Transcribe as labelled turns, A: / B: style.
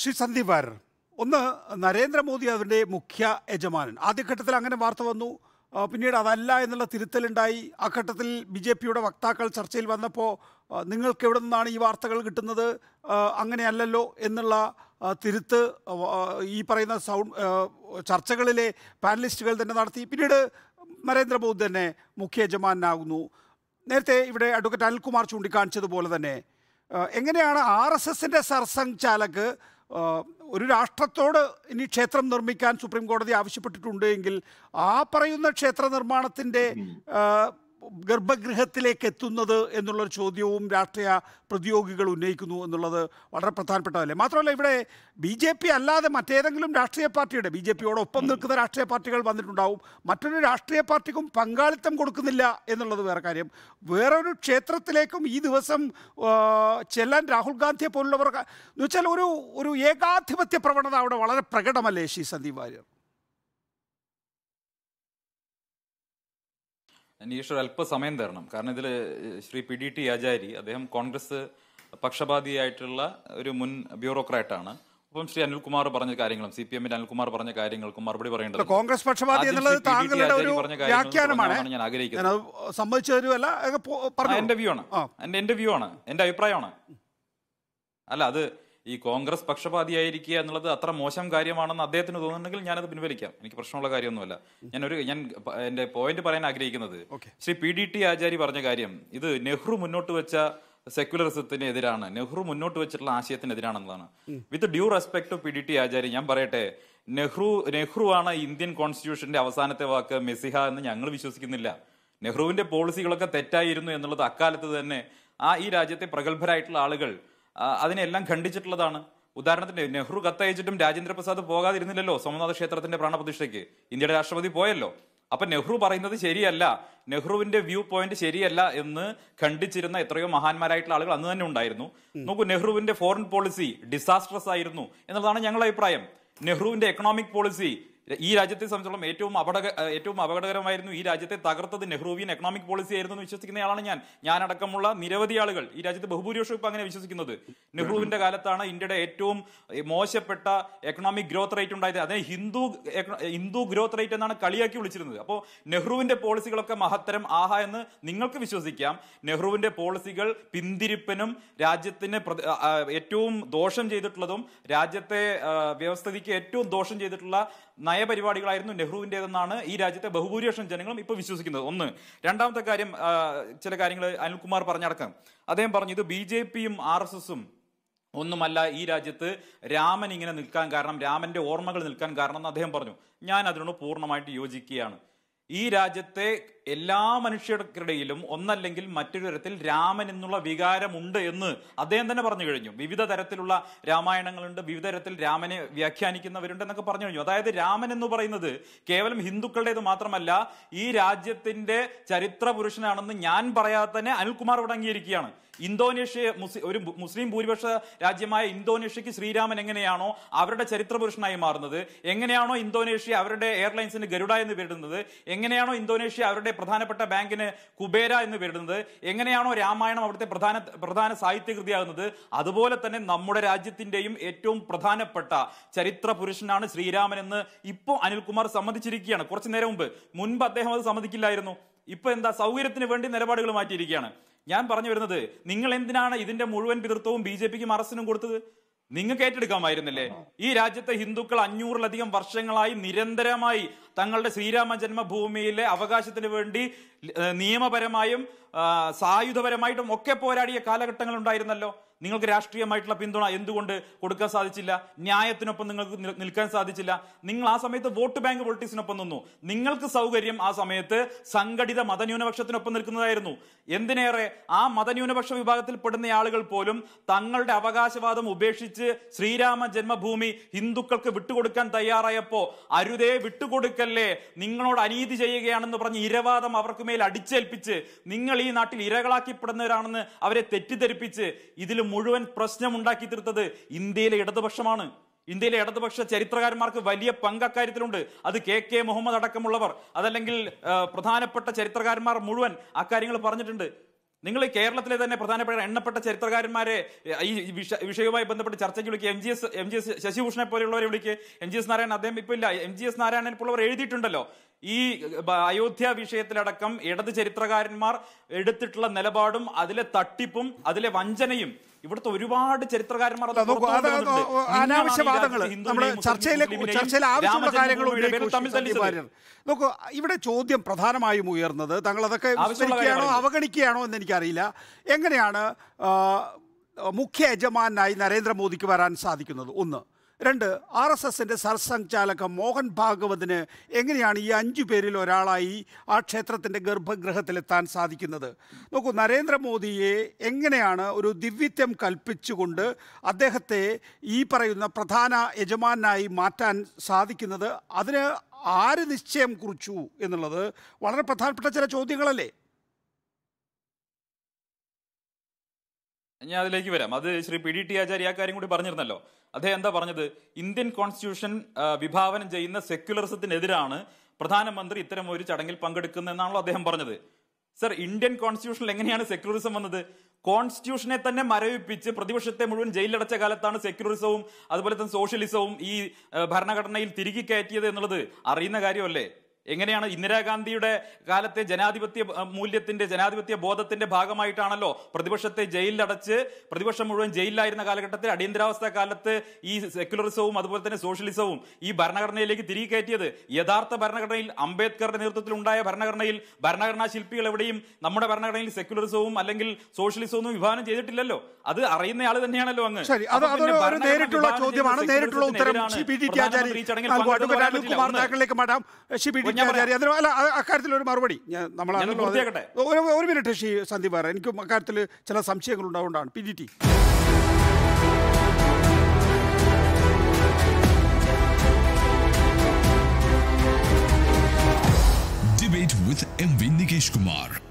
A: ശ്രീ സന്ദീപ് വാരർ ഒന്ന് നരേന്ദ്രമോദി അതിൻ്റെ മുഖ്യ യജമാനൻ ആദ്യഘട്ടത്തിൽ അങ്ങനെ വാർത്ത വന്നു പിന്നീട് അതല്ല എന്നുള്ള തിരുത്തലുണ്ടായി ആ ഘട്ടത്തിൽ ബി ജെ പിയുടെ വക്താക്കൾ ചർച്ചയിൽ വന്നപ്പോൾ നിങ്ങൾക്ക് എവിടെ നിന്നാണ് ഈ വാർത്തകൾ കിട്ടുന്നത് അങ്ങനെയല്ലല്ലോ എന്നുള്ള തിരുത്ത് ഈ പറയുന്ന സൗണ്ട് ചർച്ചകളിലെ പാനലിസ്റ്റുകൾ തന്നെ നടത്തി പിന്നീട് നരേന്ദ്രമോദി തന്നെ മുഖ്യ യജമാനാകുന്നു നേരത്തെ ഇവിടെ അഡ്വക്കേറ്റ് അനിൽകുമാർ ചൂണ്ടിക്കാണിച്ചതുപോലെ തന്നെ എങ്ങനെയാണ് ആർ എസ് എസിൻ്റെ സർസംഘ് ചാലക് ഒരു രാഷ്ട്രത്തോട് ഇനി ക്ഷേത്രം നിർമ്മിക്കാൻ സുപ്രീം കോടതി ആവശ്യപ്പെട്ടിട്ടുണ്ട് എങ്കിൽ ആ പറയുന്ന ക്ഷേത്ര നിർമ്മാണത്തിൻ്റെ ഗർഭഗൃഹത്തിലേക്ക് എത്തുന്നത് എന്നുള്ളൊരു ചോദ്യവും രാഷ്ട്രീയ പ്രതിയോഗികൾ ഉന്നയിക്കുന്നു എന്നുള്ളത് വളരെ പ്രധാനപ്പെട്ടതല്ലേ മാത്രമല്ല ഇവിടെ ബി ജെ പി അല്ലാതെ മറ്റേതെങ്കിലും രാഷ്ട്രീയ പാർട്ടിയുടെ ബി ജെ പിയോടൊപ്പം നിൽക്കുന്ന രാഷ്ട്രീയ പാർട്ടികൾ വന്നിട്ടുണ്ടാവും മറ്റൊരു രാഷ്ട്രീയ പാർട്ടിക്കും പങ്കാളിത്തം കൊടുക്കുന്നില്ല എന്നുള്ളത് വേറെ കാര്യം വേറൊരു ക്ഷേത്രത്തിലേക്കും ഈ ദിവസം ചെല്ലാൻ രാഹുൽ ഗാന്ധിയെ പോലുള്ളവർ എന്ന് വെച്ചാൽ ഒരു ഒരു ഏകാധിപത്യ പ്രവണത അവിടെ വളരെ പ്രകടമല്ലേ ശ്രീ സന്ദീപ് വാര്യർ
B: അന്വേഷണം അല്പസമയം തരണം കാരണം ഇതിൽ Shri P D T Achari അദ്ദേഹം കോൺഗ്രസ് പക്ഷപാതിയായിട്ടുള്ള ഒരു മുൻ ബ്യൂറോക്രാറ്റാണ് അപ്പം ശ്രീ അനിൽകുമാർ പറഞ്ഞ കാര്യങ്ങളും സി പി എമ്മിന്റെ അനിൽകുമാർ പറഞ്ഞ കാര്യങ്ങൾക്കും മറുപടി പറയേണ്ടത് കോൺഗ്രസ് പക്ഷപാതി എന്നുള്ളത് താങ്കളുടെ ഒരു വ്യാഖ്യാനമാണ് ഞാൻ ആഗ്രഹിക്കുന്നത്
A: സംബന്ധിച്ചതല്ല എന്റെ വ്യൂ ആണ്
B: എന്റെ വ്യൂ ആണ് എന്റെ അഭിപ്രായമാണ് അല്ല അത് ഈ കോൺഗ്രസ് പക്ഷപാതിയായിരിക്കുക എന്നുള്ളത് അത്ര മോശം കാര്യമാണെന്ന് അദ്ദേഹത്തിന് തോന്നുന്നുണ്ടെങ്കിൽ ഞാനത് പിൻവലിക്കാം എനിക്ക് പ്രശ്നമുള്ള കാര്യമൊന്നുമല്ല ഞാനൊരു ഞാൻ എന്റെ പോയിന്റ് പറയാൻ ആഗ്രഹിക്കുന്നത് Shri P D T Achari പറഞ്ഞ കാര്യം ഇത് നെഹ്റു മുന്നോട്ട് വെച്ച സെക്യുലറിസത്തിന് എതിരാണ് നെഹ്റു മുന്നോട്ട് വെച്ചിട്ടുള്ള ആശയത്തിനെതിരാണെന്നതാണ് with due respect to P D T Achari ഞാൻ പറയട്ടെ നെഹ്റു നെഹ്റു ആണ് ഇന്ത്യൻ കോൺസ്റ്റിറ്റ്യൂഷന്റെ അവസാനത്തെ വാക്ക് മെസിഹ എന്ന് ഞങ്ങൾ വിശ്വസിക്കുന്നില്ല നെഹ്റുവിന്റെ പോളിസികളൊക്കെ തെറ്റായിരുന്നു എന്നുള്ളത് അക്കാലത്ത് തന്നെ ആ ഈ രാജ്യത്തെ പ്രഗത്ഭരായിട്ടുള്ള ആളുകൾ അതിനെല്ലാം ഖണ്ഡിച്ചിട്ടുള്ളതാണ് ഉദാഹരണത്തിന് നെഹ്റു കത്തയച്ചിട്ടും രാജേന്ദ്ര പ്രസാദ് പോകാതിരുന്നില്ലല്ലോ സോമനാഥ ക്ഷേത്രത്തിന്റെ പ്രാണപ്രതിഷ്ഠയ്ക്ക് ഇന്ത്യയുടെ രാഷ്ട്രപതി പോയല്ലോ അപ്പൊ നെഹ്റു പറയുന്നത് ശരിയല്ല നെഹ്റുവിന്റെ വ്യൂ പോയിന്റ് ശരിയല്ല എന്ന് ഖണ്ഡിച്ചിരുന്ന എത്രയോ മഹാന്മാരായിട്ടുള്ള ആളുകൾ അന്ന് തന്നെ ഉണ്ടായിരുന്നു നോക്കൂ നെഹ്റുവിന്റെ ഫോറിൻ പോളിസി ഡിസാസ്ട്രസ് ആയിരുന്നു എന്നുള്ളതാണ് ഞങ്ങളുടെ അഭിപ്രായം നെഹ്റുവിന്റെ എക്കണോമിക് പോളിസി ഈ രാജ്യത്തെ സംബന്ധിച്ചോളം ഏറ്റവും അപകട ഏറ്റവും അപകടകരമായിരുന്നു ഈ രാജ്യത്തെ തകർത്തത് നെഹ്റുവിയൻ എക്കണോമിക് പോളിസി ആയിരുന്നു എന്ന് വിശ്വസിക്കുന്നയാളാണ് ഞാൻ ഞാൻ അടക്കമുള്ള നിരവധി ആളുകൾ ഈ രാജ്യത്ത് ബഹുഭൂരിപക്ഷം ഇപ്പം അങ്ങനെ വിശ്വസിക്കുന്നത് നെഹ്റുവിന്റെ കാലത്താണ് ഇന്ത്യയുടെ ഏറ്റവും മോശപ്പെട്ട എക്കണോമിക് ഗ്രോത്ത് റേറ്റ് ഉണ്ടായത് അതിനെ ഹിന്ദു ഹിന്ദു ഗ്രോത്ത് റേറ്റ് എന്നാണ് കളിയാക്കി വിളിച്ചിരുന്നത് അപ്പോൾ നെഹ്റുവിന്റെ പോളിസികളൊക്കെ മഹത്തരം ആഹ എന്ന് നിങ്ങൾക്ക് വിശ്വസിക്കാം നെഹ്റുവിന്റെ പോളിസികൾ പിന്തിരിപ്പനും രാജ്യത്തിന് ഏറ്റവും ദോഷം ചെയ്തിട്ടുള്ളതും രാജ്യത്തെ വ്യവസ്ഥിതിക്ക് ഏറ്റവും ദോഷം ചെയ്തിട്ടുള്ള നയപരിപാടികളായിരുന്നു നെഹ്റുവിൻ്റേതെന്നാണ് ഈ രാജ്യത്തെ ബഹുഭൂരിപക്ഷം ജനങ്ങളും ഇപ്പോൾ വിശ്വസിക്കുന്നത് ഒന്ന് രണ്ടാമത്തെ കാര്യം ചില കാര്യങ്ങൾ അനിൽകുമാർ പറഞ്ഞടക്കം അദ്ദേഹം പറഞ്ഞു ഇത് ബി ജെ പിയും ആർ എസ് എസും ഒന്നുമല്ല ഈ രാജ്യത്ത് രാമൻ ഇങ്ങനെ നിൽക്കാൻ കാരണം രാമന്റെ ഓർമ്മകൾ നിൽക്കാൻ കാരണം എന്ന് അദ്ദേഹം പറഞ്ഞു ഞാൻ അതിനോട് പൂർണ്ണമായിട്ട് യോജിക്കുകയാണ് ഈ രാജ്യത്തെ എല്ലാ മനുഷ്യർക്കിടയിലും ഒന്നല്ലെങ്കിൽ മറ്റൊരു തരത്തിൽ രാമൻ എന്നുള്ള വികാരമുണ്ട് എന്ന് അദ്ദേഹം തന്നെ പറഞ്ഞു കഴിഞ്ഞു വിവിധ തരത്തിലുള്ള രാമായണങ്ങളുണ്ട് വിവിധ തരത്തിൽ രാമനെ വ്യാഖ്യാനിക്കുന്നവരുണ്ട് എന്നൊക്കെ പറഞ്ഞു കഴിഞ്ഞു അതായത് രാമൻ എന്ന് പറയുന്നത് കേവലം ഹിന്ദുക്കളുടേത് മാത്രമല്ല ഈ രാജ്യത്തിന്റെ ചരിത്ര പുരുഷനാണെന്ന് ഞാൻ പറയാതെ തന്നെ അനിൽകുമാർ ഇവിടെ അംഗീകരിക്കുകയാണ് ഇന്തോനേഷ്യ ഒരു മുസ്ലിം ഭൂരിപക്ഷ രാജ്യമായ ഇന്തോനേഷ്യക്ക് ശ്രീരാമൻ എങ്ങനെയാണോ അവരുടെ ചരിത്ര പുരുഷനായി മാറുന്നത് എങ്ങനെയാണോ ഇന്തോനേഷ്യ അവരുടെ എയർലൈൻസിന് ഗരുഡ എന്ന് പേരിടുന്നത് എങ്ങനെയാണോ ഇന്തോനേഷ്യ അവരുടെ പ്രധാനപ്പെട്ട ബാങ്കിന് കുബേര എന്ന് പേരിടുന്നത് എങ്ങനെയാണോ രാമായണം അവിടുത്തെ പ്രധാന പ്രധാന സാഹിത്യകൃതിയാകുന്നത് അതുപോലെ തന്നെ നമ്മുടെ രാജ്യത്തിന്റെയും ഏറ്റവും പ്രധാനപ്പെട്ട ചരിത്ര പുരുഷനാണ് ശ്രീരാമൻ എന്ന് ഇപ്പോൾ അനിൽകുമാർ സമ്മതിച്ചിരിക്കുകയാണ് കുറച്ചു നേരം മുമ്പ് മുൻപ് അദ്ദേഹം അത് സമ്മതിക്കില്ലായിരുന്നു ഇപ്പൊ എന്താ സൗകര്യത്തിന് വേണ്ടി നിലപാടുകൾ മാറ്റിയിരിക്കുകയാണ് ഞാൻ പറഞ്ഞു വരുന്നത് നിങ്ങൾ എന്തിനാണ് ഇതിന്റെ മുഴുവൻ പിതൃത്വവും ബി ജെ പിക്കും അറസ്റ്റിനും കൊടുത്തത് നിങ്ങൾക്ക് ഏറ്റെടുക്കാമായിരുന്നില്ലേ ഈ രാജ്യത്തെ ഹിന്ദുക്കൾ അഞ്ഞൂറിലധികം വർഷങ്ങളായി നിരന്തരമായി തങ്ങളുടെ ശ്രീരാമ ജന്മഭൂമിയിലെ അവകാശത്തിന് വേണ്ടി നിയമപരമായും സായുധപരമായിട്ടും ഒക്കെ പോരാടിയ കാലഘട്ടങ്ങൾ ഉണ്ടായിരുന്നല്ലോ നിങ്ങൾക്ക് രാഷ്ട്രീയമായിട്ടുള്ള പിന്തുണ എന്തുകൊണ്ട് കൊടുക്കാൻ സാധിച്ചില്ല ന്യായത്തിനൊപ്പം നിങ്ങൾക്ക് നിൽക്കാൻ സാധിച്ചില്ല നിങ്ങൾ ആ സമയത്ത് വോട്ട് ബാങ്ക് പൊളിറ്റീസിനൊപ്പം നിന്നു നിങ്ങൾക്ക് സൗകര്യം ആ സമയത്ത് സംഘടിത മതന്യൂനപക്ഷത്തിനൊപ്പം നിൽക്കുന്നതായിരുന്നു എന്തിനേറെ ആ മതന്യൂനപക്ഷ വിഭാഗത്തിൽ പെടുന്ന ആളുകൾ പോലും തങ്ങളുടെ അവകാശവാദം ഉപേക്ഷിച്ച് ശ്രീരാമ ജന്മഭൂമി ഹിന്ദുക്കൾക്ക് വിട്ടുകൊടുക്കാൻ തയ്യാറായപ്പോ അരുതേ വിട്ടുകൊടുക്കല്ലേ നിങ്ങളോട് അനീതി ചെയ്യുകയാണെന്ന് പറഞ്ഞ് ഇരവാദം അവർക്ക് മേൽ അടിച്ചേൽപ്പിച്ച് നിങ്ങൾ ഈ നാട്ടിൽ ഇരകളാക്കിപ്പെടുന്നവരാണെന്ന് അവരെ തെറ്റിദ്ധരിപ്പിച്ച് ഇതിലും മുഴുവൻ പ്രശ്നം ഉണ്ടാക്കി തീർത്തത് ഇന്ത്യയിലെ ഇടതുപക്ഷമാണ് ഇന്ത്യയിലെ ഇടതുപക്ഷ ചരിത്രകാരന്മാർക്ക് വലിയ പങ്ക് അക്കാര്യത്തിലുണ്ട് അത് കെ കെ മുഹമ്മദ് അടക്കമുള്ളവർ അതല്ലെങ്കിൽ പ്രധാനപ്പെട്ട ചരിത്രകാരന്മാർ മുഴുവൻ അക്കാര്യങ്ങൾ പറഞ്ഞിട്ടുണ്ട് നിങ്ങൾ കേരളത്തിലെ തന്നെ പ്രധാനപ്പെട്ട എണ്ണപ്പെട്ട ചരിത്രകാരന്മാരെ ഈ വിഷ വിഷയവുമായി ബന്ധപ്പെട്ട് ചർച്ചയ്ക്ക് വിളിക്കുക M G S M G S ശശിഭൂഷണെ പോലെയുള്ളവരെ വിളിക്കുക എം ജി എസ് നാരായണൻ അദ്ദേഹം ഇപ്പോൾ ഇല്ല എം ജി എസ് നാരായണനെ പോലുള്ളവർ എഴുതിയിട്ടുണ്ടല്ലോ ഈ അയോധ്യ വിഷയത്തിലടക്കം ഇടത് ചരിത്രകാരന്മാർ എടുത്തിട്ടുള്ള നിലപാടും അതിലെ തട്ടിപ്പും അതിലെ വഞ്ചനയും ഇവിടുത്തെ ഒരുപാട് ചരിത്രകാരന്മാർ അനാവശ്യവാദങ്ങൾ ചർച്ചയിലേക്ക് ചർച്ചയിൽ ആവശ്യമുള്ള
A: നോക്കൂ ഇവിടെ ചോദ്യം പ്രധാനമായും ഉയർന്നത് താങ്കൾ അതൊക്കെ വിസ്തരിക്കുകയാണോ അവഗണിക്കുകയാണോ എന്ന് എനിക്കറിയില്ല എങ്ങനെയാണ് മുഖ്യ യജമാനായി നരേന്ദ്രമോദിക്ക് വരാൻ സാധിക്കുന്നത് ഒന്ന് രണ്ട് ആർ എസ് എസിൻ്റെ സർസംഘചാലകൻ മോഹൻ ഭാഗവതിന് എങ്ങനെയാണ് ഈ അഞ്ചു പേരിൽ ഒരാളായി ആ ക്ഷേത്രത്തിൻ്റെ ഗർഭഗൃഹത്തിലെത്താൻ സാധിക്കുന്നത് നോക്കൂ നരേന്ദ്രമോദിയെ എങ്ങനെയാണ് ഒരു ദിവ്യത്വം കൽപ്പിച്ചുകൊണ്ട് അദ്ദേഹത്തെ ഈ പറയുന്ന പ്രധാന യജമാനായി മാറ്റാൻ സാധിക്കുന്നത് അതിന് ആര് നിശ്ചയം കുറിച്ചു എന്നുള്ളത് വളരെ പ്രധാനപ്പെട്ട ചില ചോദ്യങ്ങളല്ലേ
B: ഞാൻ അതിലേക്ക് വരാം അത് Shri P D T Acharya ആ കാര്യം കൂടി പറഞ്ഞിരുന്നല്ലോ അദ്ദേഹം എന്താ പറഞ്ഞത് ഇന്ത്യൻ കോൺസ്റ്റിറ്റ്യൂഷൻ വിഭാവനം ചെയ്യുന്ന സെക്യുലറിസത്തിനെതിരാണ് പ്രധാനമന്ത്രി ഇത്തരം ഒരു ചടങ്ങിൽ പങ്കെടുക്കുന്നതെന്നാണല്ലോ അദ്ദേഹം പറഞ്ഞത് സർ ഇന്ത്യൻ കോൺസ്റ്റിറ്റ്യൂഷനിൽ എങ്ങനെയാണ് സെക്യുലറിസം വന്നത് കോൺസ്റ്റിറ്റ്യൂഷനെ തന്നെ മരവിപ്പിച്ച് പ്രതിപക്ഷത്തെ മുഴുവൻ ജയിലിലടച്ച കാലത്താണ് സെക്യുലറിസവും അതുപോലെ തന്നെ സോഷ്യലിസവും ഈ ഭരണഘടനയിൽ തിരികെ കയറ്റിയത് എന്നുള്ളത് അറിയുന്ന കാര്യമല്ലേ എങ്ങനെയാണ് ഇന്ദിരാഗാന്ധിയുടെ കാലത്തെ ജനാധിപത്യ മൂല്യത്തിന്റെ ജനാധിപത്യ ബോധത്തിന്റെ ഭാഗമായിട്ടാണല്ലോ പ്രതിപക്ഷത്തെ ജയിലിലടച്ച് പ്രതിപക്ഷം മുഴുവൻ ജയിലിലായിരുന്ന കാലഘട്ടത്തിൽ അടിയന്തരാവസ്ഥ കാലത്ത് ഈ സെക്യുലറിസവും അതുപോലെ തന്നെ സോഷ്യലിസവും ഈ ഭരണഘടനയിലേക്ക് തിരികെ കയറ്റിയത് യഥാർത്ഥ ഭരണഘടനയിൽ അംബേദ്കറുടെ നേതൃത്വത്തിൽ ഉണ്ടായ ഭരണഘടനയിൽ ഭരണഘടനാ ശില്പികൾ എവിടെയും നമ്മുടെ ഭരണഘടനയിൽ സെക്യുലറിസവും അല്ലെങ്കിൽ സോഷ്യലിസവും ഒന്നും വിഭാവനം ചെയ്തിട്ടില്ലല്ലോ അത് അറിയുന്ന ആൾ തന്നെയാണല്ലോ അങ്ങ് നേരിട്ടുള്ള ചോദ്യമാണ് നേരിട്ടുള്ള ഉത്തരം പി ടി പി
A: അക്കാര്യത്തിൽ ഒരു മറുപടി നമ്മൾ ഒരു മിനിറ്റ് ഷീ സന്ദീപ് പറ എനിക്ക് അക്കാര്യത്തിൽ ചില സംശയങ്ങൾ ഉണ്ടാവുകൊണ്ടാണ് P D T
B: with M V Nikesh Kumar